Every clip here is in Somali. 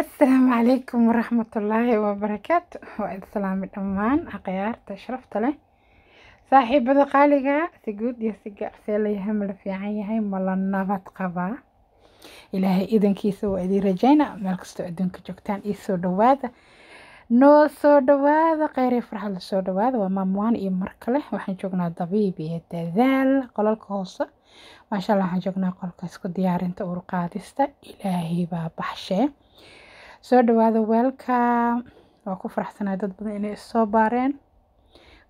asalaamu calaykum waraxmatullaahi wabarakaatu waa id salaamay dhammaan akhyaarta sharafta leh saaxiibada qaaliga si guud iyo si gacsee layahay mala fiican yahay mala nabad qabaa ilaahay idankiisa waa idii rajayna meel kastoo adduunka joogtaan io soo dhawaada noo soo dhawaada kheyr iyo farxad la soo dhawaada waa maamwaan iyo mar kale waxaan joognaa dabiib iyo dadaal qolalka hoose maasha allah waxaan joognaa qolka isku diyaarinta urqaadista ilaahay baa baxshee soo dhawaada welcome waa ku faraxsanaa dad badan inay issoo baareen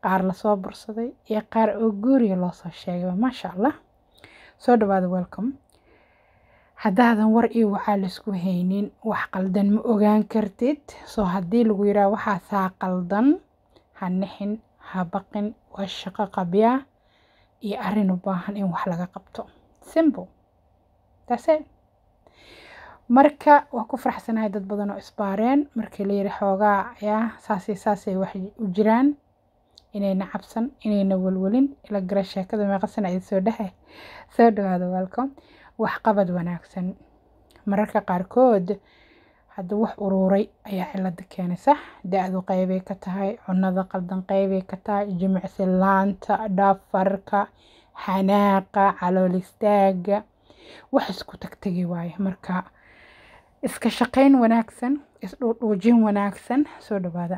qaar lasoo bursaday iyo qaar oo guuriya loosoo sheegay maasha allah soo dhawaada welcome haddaadan war iyo waxaa laysku haynin wax qaldan ma ogaan kartid soo haddii lagu yidhaha waxaasaa qaldan ha nixin ha baqin waa shaqo qabyaa iyo arrin u baahan in wax laga qabto simple that's marka waa ku faraxsanahay dad badan oo isbaareen markii la xoogaa ayaa saasi saasay wax u jiraan inayna cabsan inayna walwalin ila gara sheekada meeqasana idin soo dhehe soo dhawaada welcome waxqabad wanaagsan mararka qaarkood hadda wax uruuray ayaa cilada keenaysa da-du qeybay ka tahay cunnada qaldan qeybay ka tahay jimicsi dhafarka xanaaqa calool istaaga wax isku tagtegi waaye marka iska shaqayn wanaagsan isdhuudhuujin wanaagsan soo dhawaada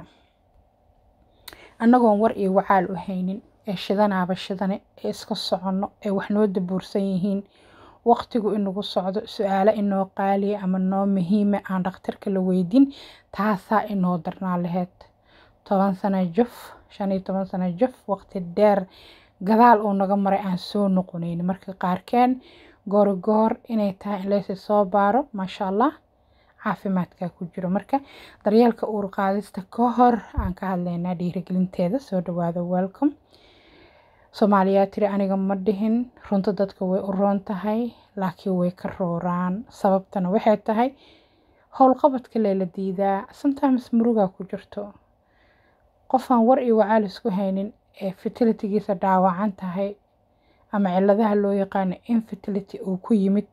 annagoon war iyo wacaal u haynin ee shidanaaba shidane ee iska soconno ee wax noo dabuursan yihiin waqtigu inagu socdo su-aalo inoo qaaliya ama noo muhiime aan dhakhtarka la weydin taasaa inoo darnaa laheyd toban sano juf shan iyo toban sano juf waqti dheer gadaal uu naga maray aan soo noqonayn marka qaarkeen goorgoor inay tahay in laysi soo baaro maasha allah caafimaadka ku jiro marka daryeelka uur qaadista ka hor aan ka hadlaynaa dhiirigelinteeda soo dhawaada welcome soomaaliyaa tiri aniga ma dhihin runta dadka way u roon tahay laakiin way ka rooraan sababtana waxay tahay howlqabadka leela diidaa sometimes murugaa ku jirto qofaan war iyo wacaal isku haynin ee fertilitigiisa dhaawacan tahay ama ciladaha loo yaqaano infertility uu ku yimid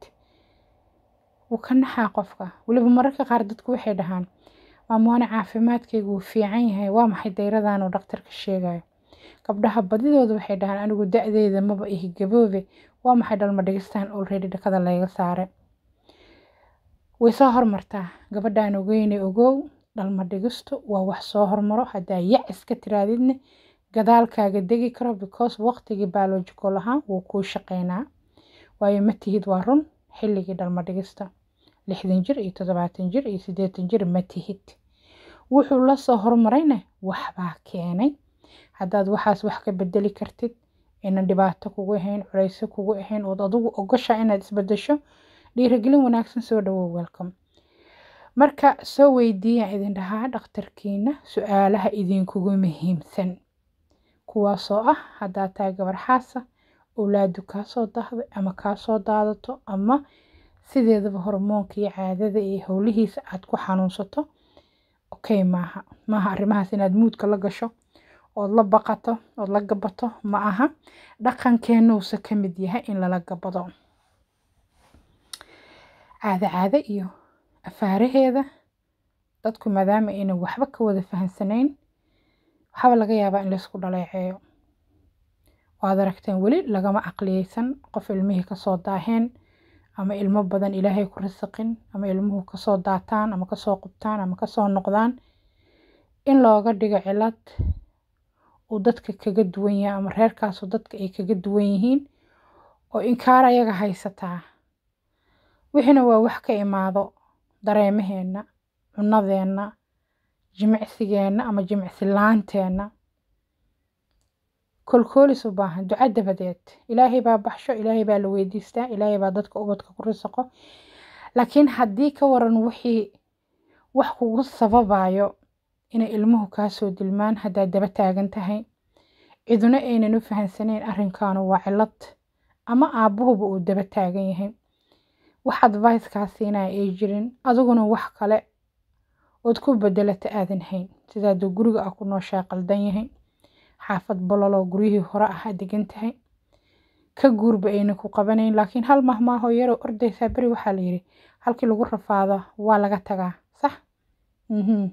wuu ka naxaa qofka waliba mararka qaar dadku waxay dhahaan waa moone caafimaadkaygu fiican yahay waa maxay dayradanuu dhakhtarka sheegayo gabdhaha badidooda waxay dhahaan anigu da maba ihi gaboobe waa maxay dhalma dhigistaan olready dhakada layga saare way soo hormartaa gabadhaan ogeynay ogow dhalma dhigistu waa wax soo hormaro haddaa yac iska tiraadidna gadaalkaaga degi karo because waqtigii biological ahaan wuu kuu shaqeynaa waayo ma tihid waa run xilligii dhalma dhigista lixdan jir iyo toddobaatan jir iyo sideetan jir ma tihid wuxuu lasoo horumarayna waxbaa keenay haddaad waxaas wax ka bedeli kartid inaan dhibaato kugu ahayn culayso kugu ahayn ood adugu ogosha inaad isbedesho dhiirigelin wanaagsan soo dhawow welcom marka soo weydiiyaan idin dhahaa dhakhtarkiina su-aalaha idinkugu muhiimsan kuwaasoo ah haddaad tahay gabarxaasa owlaadu kaasoo dahday ama kaasoo daadato ama sideedaba hormoonka iyo caadada ee howlihiisa aad ku xanuunsato okay maaha maaha arrimahaas inaad muudka la gasho ood la baqato ood la gabato ma aha dhaqankeennuuse ka mid yahay in lala gabado caado caada iyo afaaraheeda dadku maadaama aynan waxba ka wada fahansanayn waxaaba laga yaabaa in laysku dhaleeceeyo waad aragteen weli lagama aqliyeysan qof ilmihii kasoo daaheen ama ilmo badan ilaahay ku rasaqin ama ilmuhu kasoo daataan ama kasoo qubtaan ama kasoo noqdaan in looga dhigo cilad uu dadka kaga duwan yahay ama reerkaasu dadka ay kaga duwan yihiin oo inkaar ayaga haysataa wixina waa wax ka imaado dareemaheenna cunadeenna jimicsigeenna ama jimicsi laanteenna kolkoolis u baahan duca dabadeed ilaahay baa baxsho ilaahay baa la weydiistaa ilaahay baa dadka ubadka ku risaqo laakiin haddii ka waran wixii wax kugu sababayo inay ilmuhu kaasoo dilmaan haddaad daba taagan tahay ciduna aynan u fahansaneyn arrinkaanu waa cilad ama aabuhuba uu daba taagan yahay wax advicekaa siinaya ay jirin adiguna wax kale ood ku bedelata aadan hayn sidaaduu guriga ah ku nooshaa qaldan yahay xaafad bololoo guryihii hore ahaa degan tahay ka guurba ayna ku qabanayn laakiin hal mahmaaho yaro ordaysaa beri waxaa layidhi halkii lagu rafaado waa laga tagaa sax mhm.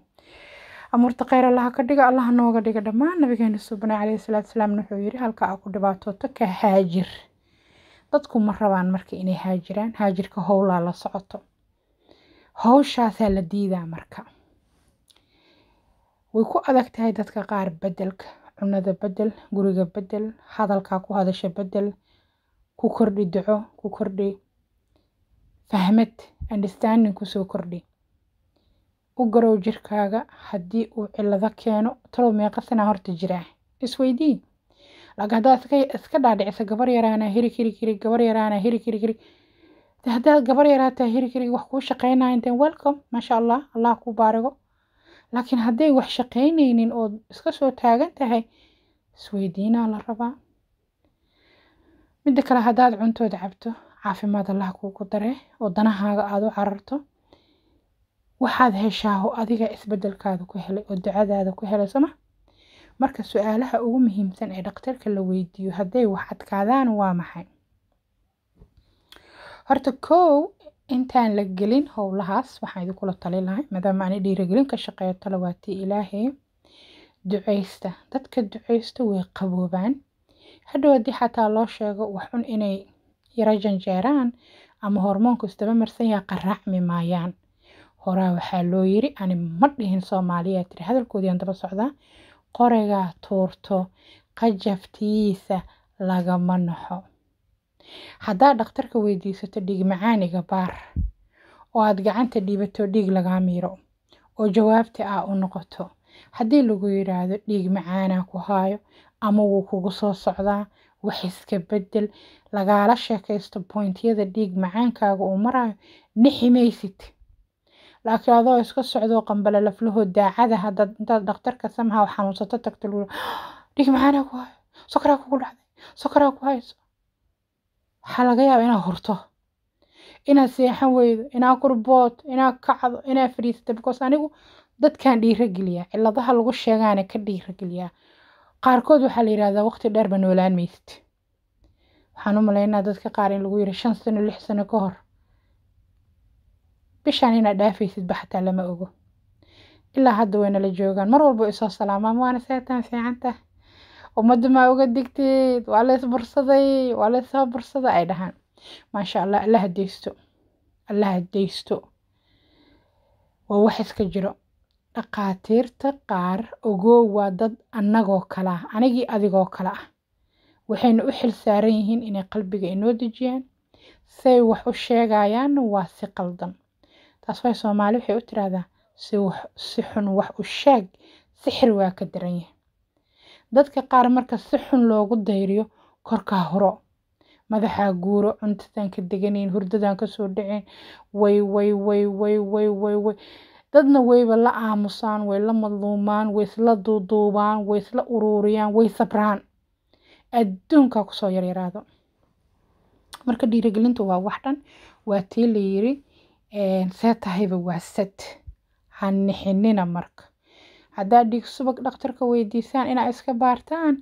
amuurta kheyr allaha ka dhiga allaha nooga dhiga dhammaan nabigeena suubana calayhi salaatu salaamna wuxuu yidhi halka aa ku dhibaatooto ka haajir dadku ma rabaan marka inay haajiraan haajirka howlaa la socoto howshaasaa la diidaa marka way ku adag tahay dadka qaar bedelka cunada bedel, guriga bedel, hadalkaa ku hadasha bedel, ku kordhi duco, ku kordhi fahmad, understanding kusoo kordhi. U garow jirkaaga hadii uu cilado keeno, talow meeqasana horta jiraa? Isweydii. laakiin haddaad iska, iska dhaadhicisa gabar yaraana hirig hirig hirig gabar yaraana hirig hirig haddaad gabar yaraataa hirikiri wax kuu shaqaynaya inteen welcome maasha allah allah ku baarigo laakiin hadday wax shaqaynaynin ood iska soo taagan tahay isweydiinaa la rabaa midda kale haddaad cuntood cabto caafimaad allah kuugu dare oo danahaaga aada u cararto waxaad heshaaho adiga isbedelkaada ku helay oo ducadaada ku helay sama marka su-aalaha ugu muhiimsan ee dhakhtarka la weydiiyo hadday wax adkaadaan waa maxay horta kow intaan la gelin howlahaas waxaan idinkula talin lahay maadaama aani dhiirigelin ka shaqeeyo talawaatii ilaahay ducaysta dadka ducaysta way qaboobaan hadhow xataa loo sheego wax un inay yaro janjeeraan ama hormoonku isdaba marsan yaha qaraacmi maayaan horaa waxaa loo yiri ani ma dhihin soomaaliya tiri hadalkoodiiaan daba socdaa qoraygaa tuurto qajaftiisa lagama naxo haddaad dhakhtarka weydiisato dhiig macaaniga baar oo aad gacanta dhibato dhiig lagaa miiro oo jawaabta ah u noqoto haddii lagu yidhaahdo dhiig macaanaa ku haayo ama wuu kugu soo socdaa wax iska bedel lagaala sheekaysto bointyada dhiig macaankaaga uu marayo niximaysid laakiin adoo iska socdo qambala laflahoo daacada haddaad intaad dhakhtarka samhaa xanuunsato tagto dhiig macaanaa ku haayo sokaraa kugu dhacday sokaraa ku hayso waxaa laga yaaba inaa horto inaad seexan weydo inaa kurbooto inaa kacdo inaa fadhiisato because anigu dadkan dhiira geliya ciladaha lagu sheegaana ka dhiira geliyaa qaarkood waxaa la yidhahdaa waqti dheerba noolaan maysid waxaan u malaynaa dadka qaar in lagu yidhi shan sano lix sano ka hor bishaan inaad dhaafaysidba xataa lama ogo ilaa hadda wayna joogaan mar walba isoo salaamaan waana seetaan fiicantah ummadda maa uga digteed waa lees bursaday waa lees soo bursada ay dhahaan maasha allah alla hadaysto alla hadaysto waa wax iska jiro dhakhaatiirta qaar ogoo waa dad annagoo kale ah anigii adigoo kale ah waxayna u xil saaran yihiin inay qalbiga inoo dejiyaan say wax u sheegayaanna waa si qaldan taas way soomaali waxay u tiraahdaa si xun wax u sheeg sixir waa ka daran yahay dadka qaar marka si xun loogu dayriyo korkaa huro madaxaa guuro cuntadaan ka deganayn hurdadaan kasoo dhaceen way way way way way way way dadna weyba la aamusaan way la madluumaan way isla duuduubaan way isla uruuriyaan way sabraan adduunkaa kusoo yaryaraado marka dhiirigelintu waa wax dhan waa tii layiri see tahayba waa sad ha nixinina marka haddaa dhiig subag dhakhtarka weydiisaan inaa iska baartaan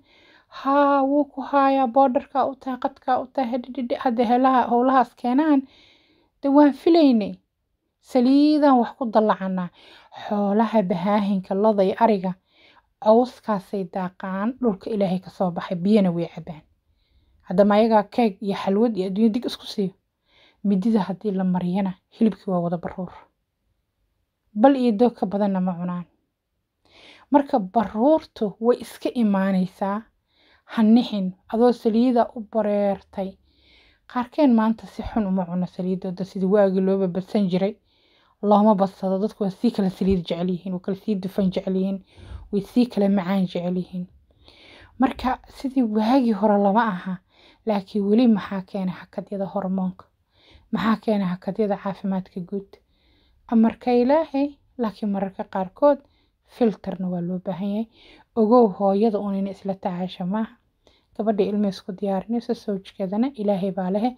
haa wuu ku haayaa boodharkaa u tahay qadkaa u tahay hadhidhidhi hadda helaha howlahaas keenaan de waan filaynay saliidan wax ku dallacanaa xoolaha bahaahinka loda iyo ariga cawskaasay daaqaan dhulka ilaahay kasoo baxay biyana way cabaan haddama ayagaa keeg iyo xalwad iyo adduunya dig isku siiyo midida haddii la mariyana hilibkii waa wada baruur bal iyo doogka ka badanna ma cunaan marka baruurtu way iska imaanaysaa hanixin adoo saliida u bareertay qaarkeen maanta si xun uma cuno saliidooda sida waagii looba badsan jiray looma badsado dadku waa sii kala saliid jecelyihiin waa kala sii dufan jecelyihiin way sii kala macaan jecelyihiin marka sidii waagii hore lama aha laakiin weli maxaa keena hakadyada hormoonka maxaa keena hakadyada caafimaadka guud amarka ilaahay laakiin mararka qaarkood filterna waa loo baahan yahay ogow hooyada unina isla tacaasha maaha gabadha ilma isku diyaarinayso sawjkeedana ilaahay baa lehe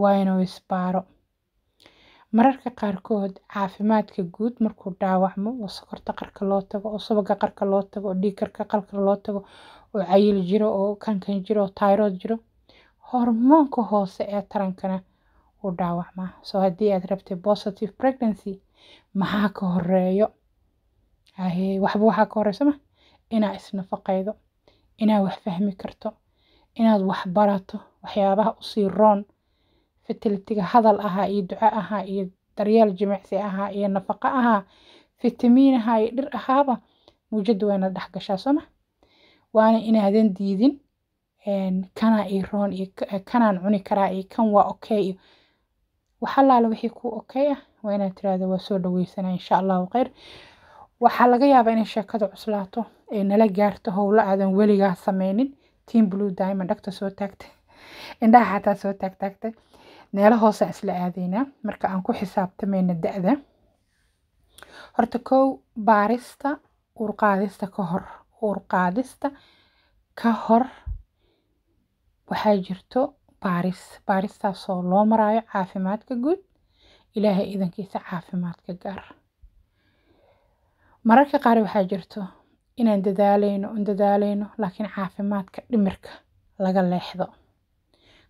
waa inuu isbaaro mararka qaarkood caafimaadka guud markuu dhaawacmo oo sokorta qarka loo tago oo subaga qarka loo tago oo dhiigkarka qalka loo tago oo cayil jiro oo kankan jiro oo tayrood jiro hormoonka hoose ee tarankana wuu dhaawacmaa soo haddii aad rabtay positive pregnancy maxaa ka horeeyo waxba waxaa ka horeysa mah inaa isnafaqaydo inaa wax fahmi karto inaad wax barato waxyaabaha usii roon fatilitiga hadal ahaa iyo duco ahaa iyo daryaal jimicsi ahaa iyo nafaqa ahaa fitamiin ahaa iyo dhir ahaaba muujadu waa dhex gashaa soo mah waana inaadan diidin kanaa ii roon iyo kanaan cuni karaa iyo kan waa okay iyo wax wixii kuu okay ah waa inaad tiraahdo waa soo dhaweysanaa insha allahu khayr waxaa laga yaabaa inay sheekada cuslaato ee nala gaarto howlo aadan weligaa sameynin team blue diamond dhagta soo taagta indhaha xataa soo taagtaagta meelo hoosaan isla aadaynaa marka aan ku xisaabtamayna da-da horta kow baarista uurqaadista ka hor uurqaadista ka hor waxaa jirto baaris baaristaasoo loo maraayo caafimaadka guud ilaahay idankiisa caafimaadka gaar mararka qaar waxaa jirto inaan dadaaleyno un dadaalayno laakiin caafimaadka dhimirka laga leexdo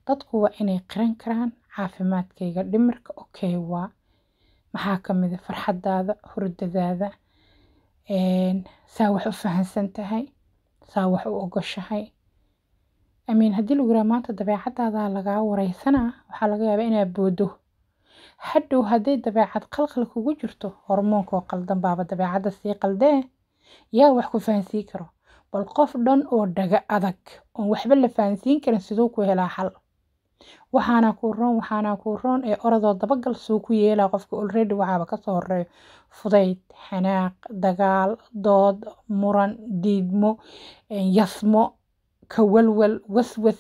dadku waa inay qiran karaan caafimaadkayga dhimirka okay waa maxaa ka ah farxadaada hurdadaada saa wax u fahansan tahay saa wax u ogoshahay amiin haddii lagu yiraha maanta dabeecadaada lagaa wareysanaa waxaa laga yaabaa inaa boodo hadhow hadday dabeecad qalqal kugu jirto hormoonkoo qaldan baaba dabeecadda sii qaldee yaa wax ku fahansiin karo bal qof dhan oo dhaga adag oon waxba la fahansiin karin siduu ku helaa xal waxaanaa kuu roon waxaana ku roon ee oradoo dabagal suu ku yeelaa qofka olredy waxaaba kasoo horeeyo fudayd xanaaq dagaal dood muran diidmo yasmo kawalwal waswas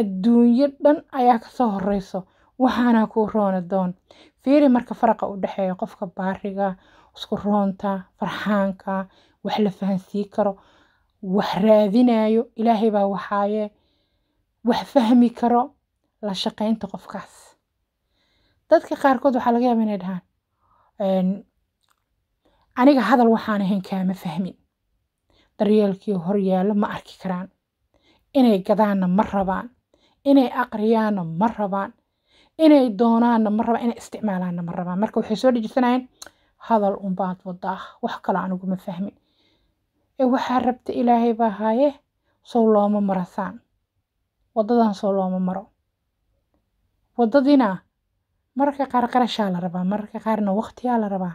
adduunyo dhan ayaa kasoo horeyso waxaana ku roona doon fiiri marka faraqa u dhexeeya qofka baariga isku roonta farxaanka wax la fahansii karo wax raadinayo ilaahay baa waxaaye wax fahmi karo la shaqaynta qofkaas dadka qaarkood waxaa laga yaaba inay dhahaan aniga hadal waxaan ahayn kaama fahmin daryeelkii horyaalo ma arki karaan inay gadaanna ma rabaan inay aqriyaanna ma rabaan inay doonaanna ma raba inay isticmaalaanna ma rabaan marka waxay soo dhijisanayeen hadal unbaad wadaa ah. wax kale anigu ma fahmin ee waxaa rabta ilaahay baa haaye sow looma marasaan wadadan sow looma maro wadadina mararka qaar qarashaa la rabaa mararka qaarna waqtiyaa la rabaa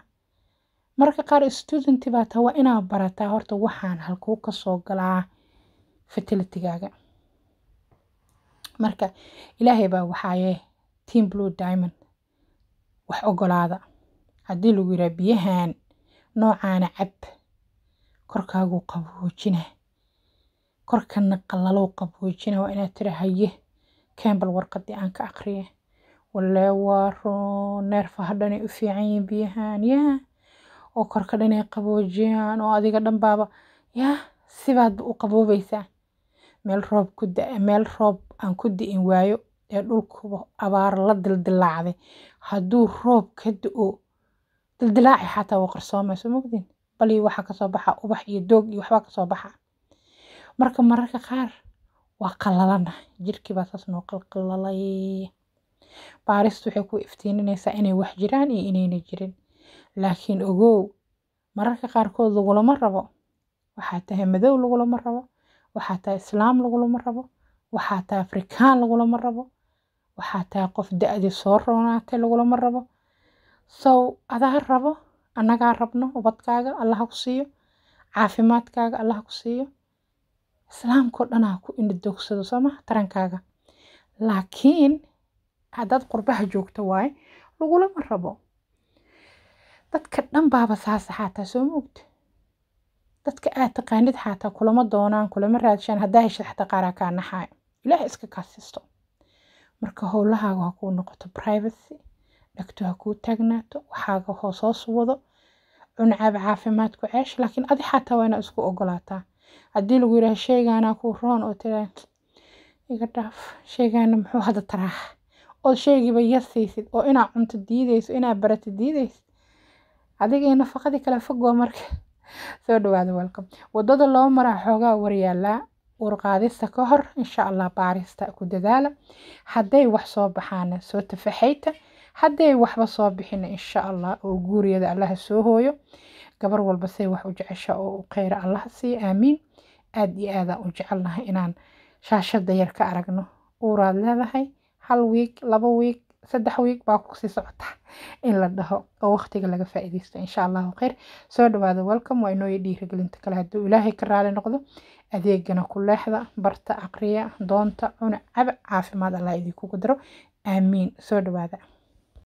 mararka qaar studenti baa waa inaa barataa horta waxaan halkuu kasoo galaa fatilitigaaga marka ilaahay baa waxaayee team blue diamond wax ogolaada haddii lagu yidhaha biyahan noocaana cab korkaaguu qaboojina korkana qalalow qaboojina waa inaad tira haye kembal warqadii aan ka akriya walee waa roon neerfaha dhanay u fiican yihiin biyahan yaa oo korka dhanay qaboojiyaan oo adiga dhan baaba yaa sibaadba u qaboobaysaa meel roob ku da meel roob aan ku di'in waayo ee dhulkuba abaar la dildilaacday haduu roob ka da-o dildilaaci xataa waa qarsoomayso mogdiin balii waxaa kasoo baxa ubax iyo doog iyo waxbaa kasoo baxa marka mararka qaar waa qalalana jirkii saas noo qalqalalay baaristu waxay ku iftiininaysaa inay wax jiraan iyo inayna jirin laakiin ogow mararka qaarkood lagulama rabo waxaa tahay madow lagulama rabo waxaa tahay islaam lagulama rabo waxaa tahay afrikaan lagulama rabo waxaa tahay qof da-di soo roonaatay lagulama rabo sow adaa rabo annagaa rabno ubadkaaga allaha ku siiyo caafimaadkaaga allaha ku siiyo islaamkao dhanaa ku indhidoogsado sooma tarankaaga laakiin haddaad qurbaha joogto waaye lagulama rabo dadka dhan baaba saas xaataa soo moogta dadka aad taqaanid xaataa kulama doonaan kulama raadshaan haddaa heshad xataa qaaraa kaa naxaayo ilaahay iska kaasisto marka howlahaaga ha kuu noqoto privacy dhagto hakuu kuu taagnaato waxaaga hoo wado suwado cuncaab caafimaadku ceesh laakiin adi xataa waa inaa isku ogolaataa haddii lagu yidhaha sheygaanaa kuu roon oo tiraa iga dhaaf sheegaana muxuu hadda taraax ood sheygiiba yar siisid oo inaa cunto diidayso inaa barata diidayso adiga iyo nafaqadii kale fog waa marka soo dhawaada welcome waddada loo maraa xoogaa waryaalaa urqaadista ka hor insha allah baarista ku dadaala hadday wax soo baxaana soo tafaxayta hadday waxba soo bixina insha allah oo guuriyada allaha soo hooyo gabar walba say wax u jecesha oo u kheyra allaha siiya aamiin aada iyo aadaan u jecelnaha inaan shaashada yar ka aragno uuraad leedahay hal wiig laba wiig saddex wiig baa kusii socota in la dhaho oo waqtiga laga faa'iidaysto insha allahu kheyr soo dhawaada welcome waa inooyo dhiirigelinta kale haduu ilaahay ka raali noqdo adeegana ku leexda barta aqriya doonta cuna caba caafimaad alla idinkugu daro aamiin soo dhawaada